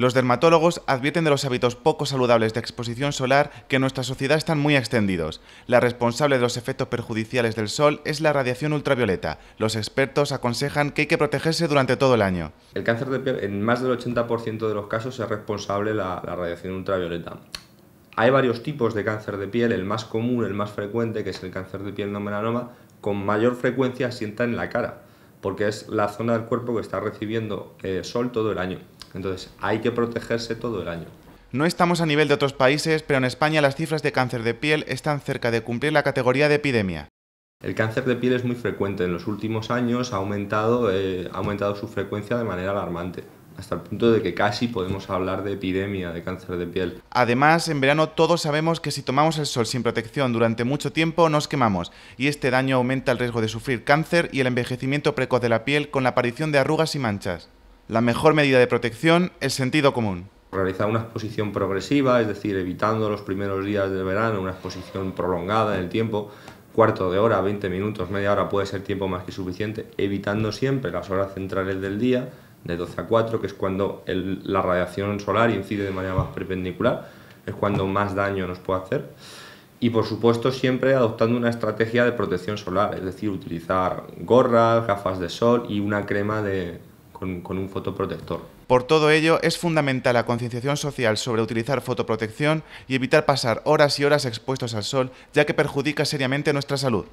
Los dermatólogos advierten de los hábitos poco saludables de exposición solar que en nuestra sociedad están muy extendidos. La responsable de los efectos perjudiciales del sol es la radiación ultravioleta. Los expertos aconsejan que hay que protegerse durante todo el año. El cáncer de piel en más del 80% de los casos es responsable la, radiación ultravioleta. Hay varios tipos de cáncer de piel, el más común, el más frecuente, que es el cáncer de piel no melanoma, con mayor frecuencia asienta en la cara porque es la zona del cuerpo que está recibiendo eh, sol todo el año. Entonces hay que protegerse todo el año. No estamos a nivel de otros países, pero en España las cifras de cáncer de piel están cerca de cumplir la categoría de epidemia. El cáncer de piel es muy frecuente. En los últimos años ha aumentado eh, su frecuencia de manera alarmante hasta el punto de que casi podemos hablar de epidemia de cáncer de piel. Además, en verano todos sabemos que si tomamos el sol sin protección durante mucho tiempo nos quemamos y este daño aumenta el riesgo de sufrir cáncer y el envejecimiento precoz de la piel con la aparición de arrugas y manchas. La mejor medida de protección es sentido común. Realizar una exposición progresiva, es decir, evitando los primeros días del verano una exposición prolongada en el tiempo, cuarto de hora, 20 minutos, media hora puede ser tiempo más que suficiente, evitando siempre las horas centrales del día de 12 a 4, que es cuando la radiación solar incide de manera más perpendicular, es cuando más daño nos puede hacer. Y por supuesto siempre adoptando una estrategia de protección solar, es decir, utilizar gorras, gafas de sol y una crema con un fotoprotector. Por todo ello, es fundamental la concienciación social sobre utilizar fotoprotección y evitar pasar horas y horas expuestos al sol, ya que perjudica seriamente nuestra salud.